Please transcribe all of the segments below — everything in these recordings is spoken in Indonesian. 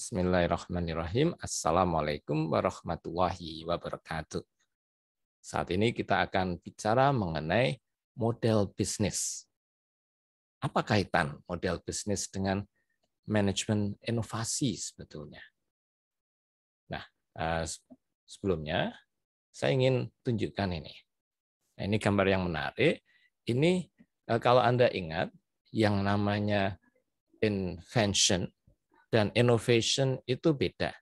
Bismillahirrahmanirrahim. Assalamualaikum warahmatullahi wabarakatuh. Saat ini kita akan bicara mengenai model bisnis. Apa kaitan model bisnis dengan manajemen inovasi sebetulnya? Nah, eh, sebelumnya saya ingin tunjukkan ini. Nah, ini gambar yang menarik. Ini eh, kalau Anda ingat yang namanya invention dan innovation itu beda.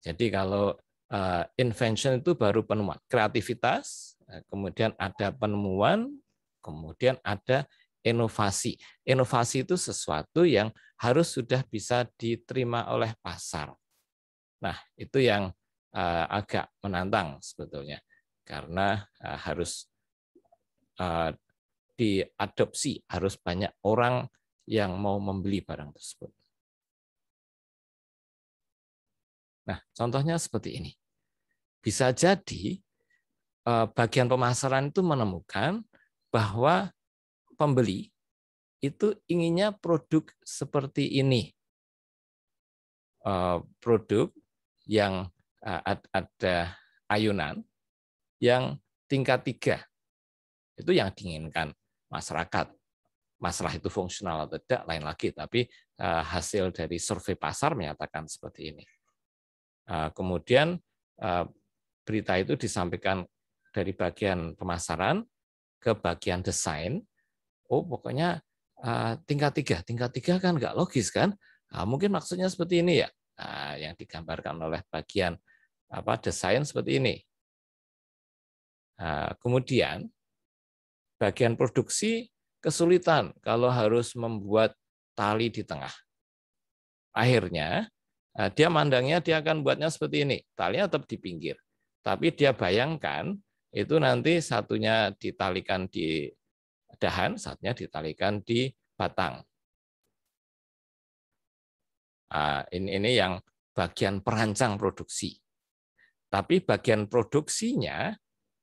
Jadi kalau eh, invention itu baru penemuan, kreativitas, eh, kemudian ada penemuan, kemudian ada inovasi. Inovasi itu sesuatu yang harus sudah bisa diterima oleh pasar. Nah, itu yang eh, agak menantang sebetulnya karena harus diadopsi, harus banyak orang yang mau membeli barang tersebut. Nah, contohnya seperti ini. Bisa jadi eh, bagian pemasaran itu menemukan bahwa pembeli itu inginnya produk seperti ini. Eh, produk yang eh, ada ayunan yang tingkat tiga. Itu yang diinginkan masyarakat. Masalah itu fungsional atau tidak, lain lagi. Tapi hasil dari survei pasar menyatakan seperti ini. Nah, kemudian eh, berita itu disampaikan dari bagian pemasaran ke bagian desain. Oh, pokoknya eh, tingkat tiga, tingkat tiga kan nggak logis kan? Nah, mungkin maksudnya seperti ini ya, nah, yang digambarkan oleh bagian apa desain seperti ini. Nah, kemudian bagian produksi kesulitan kalau harus membuat tali di tengah. Akhirnya Nah, dia mandangnya dia akan buatnya seperti ini. Talinya tetap di pinggir. Tapi dia bayangkan itu nanti satunya ditalikan di dahan, satunya ditalikan di batang. Nah, ini, ini yang bagian perancang produksi. Tapi bagian produksinya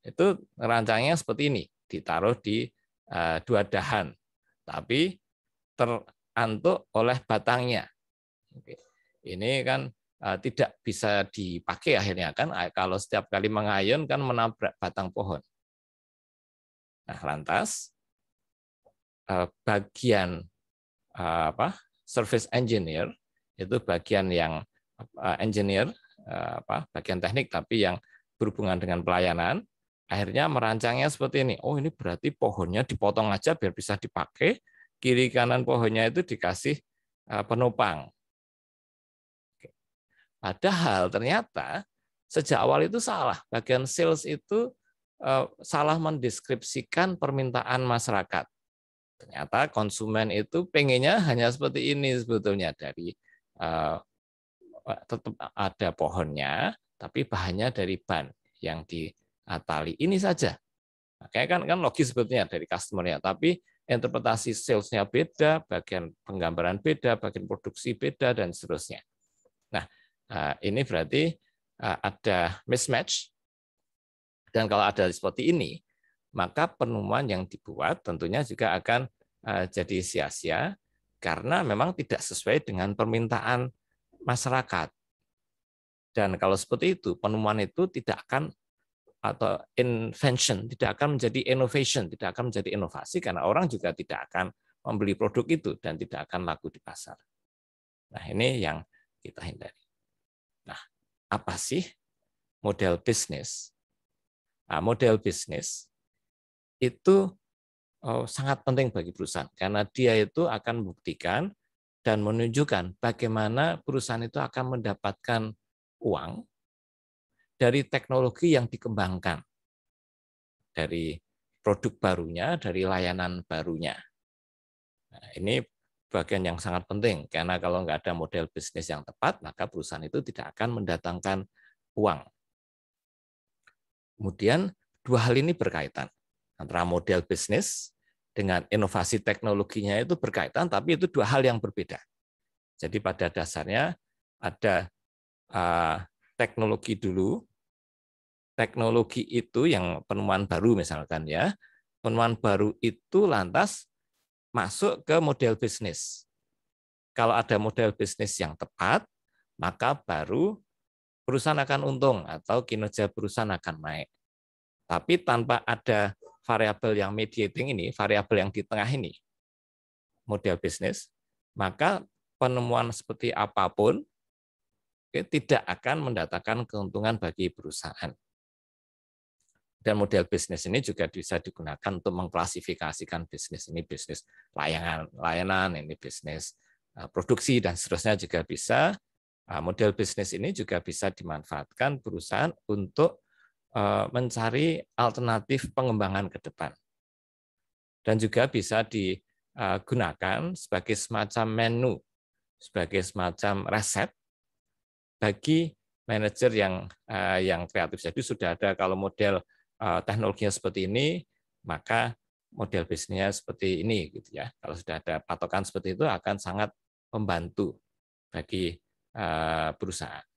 itu rancangnya seperti ini, ditaruh di uh, dua dahan, tapi terantuk oleh batangnya. Okay. Ini kan eh, tidak bisa dipakai akhirnya kan eh, kalau setiap kali mengayun kan menabrak batang pohon. Nah, lantas eh, bagian apa? service engineer itu bagian yang engineer apa? bagian teknik tapi yang berhubungan dengan pelayanan akhirnya merancangnya seperti ini. Oh, ini berarti pohonnya dipotong aja biar bisa dipakai. Kiri kanan pohonnya itu dikasih penopang Padahal ternyata sejak awal itu salah. Bagian sales itu eh, salah mendeskripsikan permintaan masyarakat. Ternyata konsumen itu pengennya hanya seperti ini sebetulnya dari eh, tetap ada pohonnya, tapi bahannya dari ban yang diatali ini saja. Makanya kan kan logis sebetulnya dari customernya, tapi interpretasi salesnya beda, bagian penggambaran beda, bagian produksi beda dan seterusnya. Nah, Nah, ini berarti eh, ada mismatch. Dan kalau ada seperti ini, maka penemuan yang dibuat tentunya juga akan eh, jadi sia-sia karena memang tidak sesuai dengan permintaan masyarakat. Dan kalau seperti itu, penemuan itu tidak akan atau invention tidak akan menjadi innovation, tidak akan menjadi inovasi karena orang juga tidak akan membeli produk itu dan tidak akan laku di pasar. Nah, ini yang kita hindari apa sih model bisnis? Nah, model bisnis itu oh, sangat penting bagi perusahaan karena dia itu akan membuktikan dan menunjukkan bagaimana perusahaan itu akan mendapatkan uang dari teknologi yang dikembangkan dari produk barunya, dari layanan barunya. Nah, ini bagian yang sangat penting karena kalau nggak ada model bisnis yang tepat maka perusahaan itu tidak akan mendatangkan uang. Kemudian dua hal ini berkaitan antara model bisnis dengan inovasi teknologinya itu berkaitan tapi itu dua hal yang berbeda. Jadi pada dasarnya ada uh, teknologi dulu. Teknologi itu yang penemuan baru misalkan ya. Penemuan baru itu lantas masuk ke model bisnis. Kalau ada model bisnis yang tepat, maka baru perusahaan akan untung atau kinerja perusahaan akan naik. Tapi tanpa ada variabel yang mediating ini, variabel yang di tengah ini, model bisnis, maka penemuan seperti apapun tidak akan mendatangkan keuntungan bagi perusahaan. Dan model bisnis ini juga bisa digunakan untuk mengklasifikasikan bisnis ini bisnis layanan, layanan ini bisnis eh, produksi dan seterusnya juga bisa. Eh, model bisnis ini juga bisa dimanfaatkan perusahaan untuk eh, mencari alternatif pengembangan ke depan. Dan juga bisa digunakan sebagai semacam menu, sebagai semacam resep bagi manajer yang yang kreatif. Jadi sudah ada kalau model Eh, teknologinya seperti ini, maka model bisnisnya seperti ini gitu ya. Kalau sudah ada patokan seperti itu akan sangat membantu bagi eh, perusahaan.